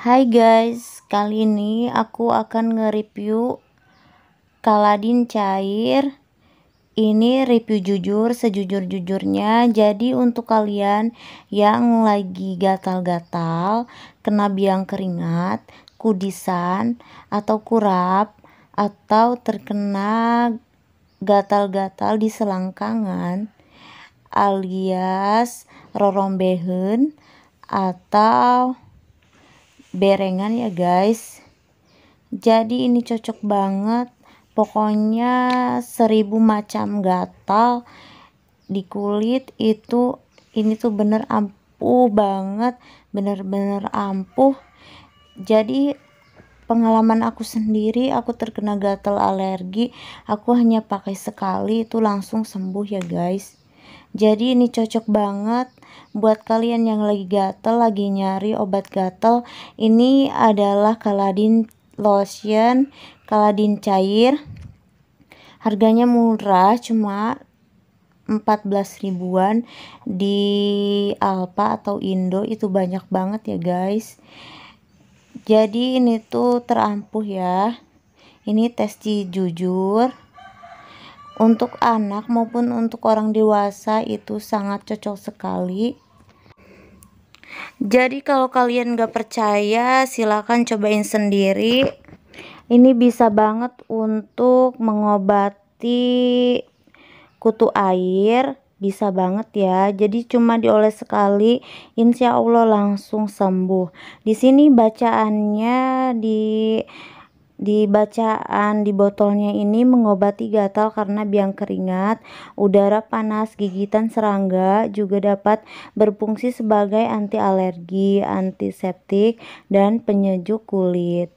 Hai guys, kali ini aku akan nge-review Kaladin cair. Ini review jujur sejujur-jujurnya. Jadi untuk kalian yang lagi gatal-gatal, kena biang keringat, kudisan atau kurap atau terkena gatal-gatal di selangkangan alias rorombehen atau berengan ya guys jadi ini cocok banget pokoknya seribu macam gatal di kulit itu ini tuh bener ampuh banget bener-bener ampuh jadi pengalaman aku sendiri aku terkena gatal alergi aku hanya pakai sekali itu langsung sembuh ya guys jadi ini cocok banget buat kalian yang lagi gatel lagi nyari obat gatel ini adalah kaladin lotion kaladin cair harganya murah cuma 14 ribuan di Alfa atau Indo itu banyak banget ya guys jadi ini tuh terampuh ya ini testi jujur untuk anak maupun untuk orang dewasa itu sangat cocok sekali jadi kalau kalian gak percaya silahkan cobain sendiri ini bisa banget untuk mengobati kutu air bisa banget ya. Jadi cuma dioles sekali, insya Allah langsung sembuh. Di sini bacaannya di di bacaan di botolnya ini mengobati gatal karena biang keringat, udara panas, gigitan serangga juga dapat berfungsi sebagai anti alergi, antiseptik, dan penyejuk kulit.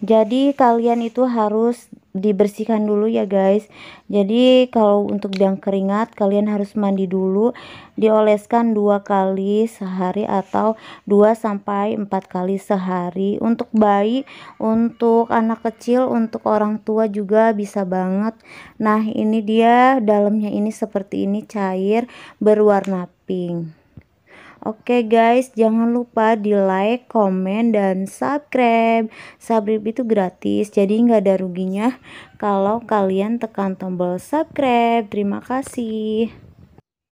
Jadi kalian itu harus dibersihkan dulu ya guys jadi kalau untuk yang keringat kalian harus mandi dulu dioleskan dua kali sehari atau 2 sampai 4 kali sehari untuk bayi untuk anak kecil untuk orang tua juga bisa banget nah ini dia dalamnya ini seperti ini cair berwarna pink Oke guys, jangan lupa di like, komen, dan subscribe. Subscribe itu gratis, jadi nggak ada ruginya kalau kalian tekan tombol subscribe. Terima kasih.